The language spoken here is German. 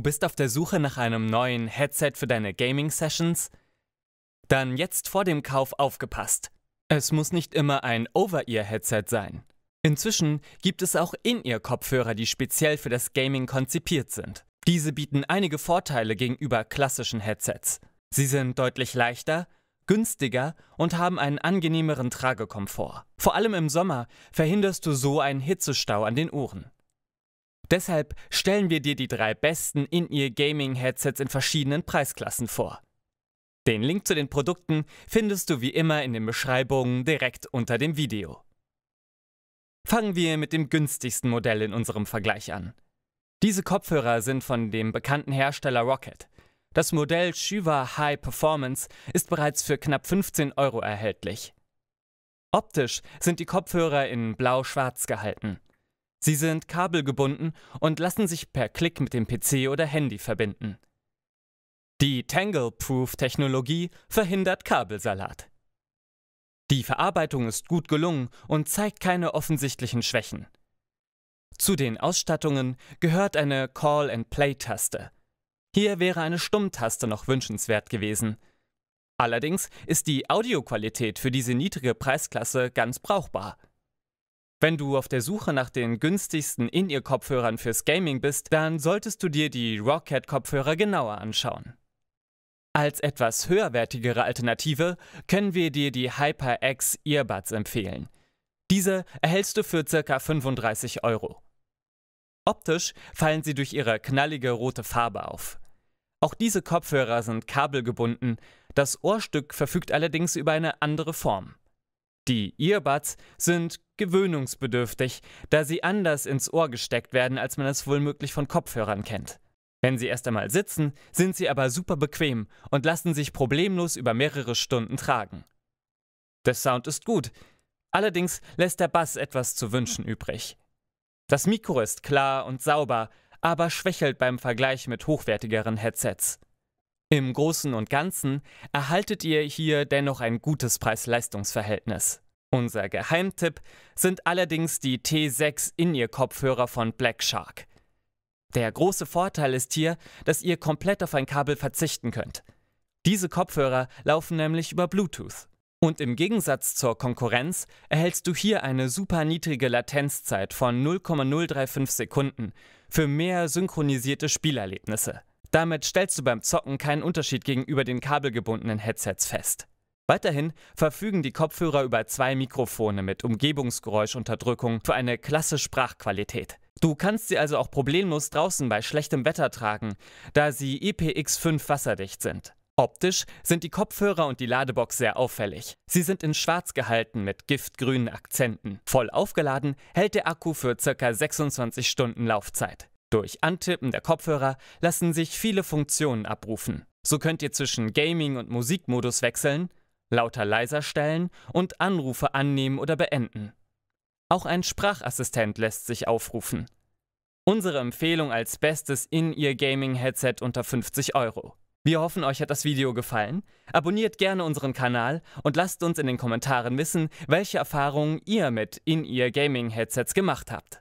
Du bist auf der Suche nach einem neuen Headset für deine Gaming-Sessions? Dann jetzt vor dem Kauf aufgepasst. Es muss nicht immer ein Over-Ear-Headset sein. Inzwischen gibt es auch In-Ear-Kopfhörer, die speziell für das Gaming konzipiert sind. Diese bieten einige Vorteile gegenüber klassischen Headsets. Sie sind deutlich leichter, günstiger und haben einen angenehmeren Tragekomfort. Vor allem im Sommer verhinderst du so einen Hitzestau an den Ohren. Deshalb stellen wir dir die drei besten In-Ear Gaming Headsets in verschiedenen Preisklassen vor. Den Link zu den Produkten findest du wie immer in den Beschreibungen direkt unter dem Video. Fangen wir mit dem günstigsten Modell in unserem Vergleich an. Diese Kopfhörer sind von dem bekannten Hersteller Rocket. Das Modell Shiva High Performance ist bereits für knapp 15 Euro erhältlich. Optisch sind die Kopfhörer in blau-schwarz gehalten. Sie sind kabelgebunden und lassen sich per Klick mit dem PC oder Handy verbinden. Die Tangle-Proof-Technologie verhindert Kabelsalat. Die Verarbeitung ist gut gelungen und zeigt keine offensichtlichen Schwächen. Zu den Ausstattungen gehört eine Call-and-Play-Taste. Hier wäre eine Stummtaste noch wünschenswert gewesen. Allerdings ist die Audioqualität für diese niedrige Preisklasse ganz brauchbar. Wenn du auf der Suche nach den günstigsten In-Ear-Kopfhörern fürs Gaming bist, dann solltest du dir die Rockcat-Kopfhörer genauer anschauen. Als etwas höherwertigere Alternative können wir dir die HyperX Earbuds empfehlen. Diese erhältst du für ca. 35 Euro. Optisch fallen sie durch ihre knallige rote Farbe auf. Auch diese Kopfhörer sind kabelgebunden, das Ohrstück verfügt allerdings über eine andere Form. Die Earbuds sind gewöhnungsbedürftig, da sie anders ins Ohr gesteckt werden, als man es wohl möglich von Kopfhörern kennt. Wenn sie erst einmal sitzen, sind sie aber super bequem und lassen sich problemlos über mehrere Stunden tragen. Der Sound ist gut, allerdings lässt der Bass etwas zu wünschen übrig. Das Mikro ist klar und sauber, aber schwächelt beim Vergleich mit hochwertigeren Headsets. Im Großen und Ganzen erhaltet ihr hier dennoch ein gutes Preis-Leistungs-Verhältnis. Unser Geheimtipp sind allerdings die T6 In-Ear-Kopfhörer von Black Shark. Der große Vorteil ist hier, dass ihr komplett auf ein Kabel verzichten könnt. Diese Kopfhörer laufen nämlich über Bluetooth. Und im Gegensatz zur Konkurrenz erhältst du hier eine super niedrige Latenzzeit von 0,035 Sekunden für mehr synchronisierte Spielerlebnisse. Damit stellst du beim Zocken keinen Unterschied gegenüber den kabelgebundenen Headsets fest. Weiterhin verfügen die Kopfhörer über zwei Mikrofone mit Umgebungsgeräuschunterdrückung für eine klasse Sprachqualität. Du kannst sie also auch problemlos draußen bei schlechtem Wetter tragen, da sie IPX5 e wasserdicht sind. Optisch sind die Kopfhörer und die Ladebox sehr auffällig. Sie sind in schwarz gehalten mit giftgrünen Akzenten. Voll aufgeladen hält der Akku für ca. 26 Stunden Laufzeit. Durch Antippen der Kopfhörer lassen sich viele Funktionen abrufen. So könnt ihr zwischen Gaming- und Musikmodus wechseln, lauter leiser stellen und Anrufe annehmen oder beenden. Auch ein Sprachassistent lässt sich aufrufen. Unsere Empfehlung als bestes In-Ear-Gaming-Headset unter 50 Euro. Wir hoffen, euch hat das Video gefallen. Abonniert gerne unseren Kanal und lasst uns in den Kommentaren wissen, welche Erfahrungen ihr mit In-Ear-Gaming-Headsets gemacht habt.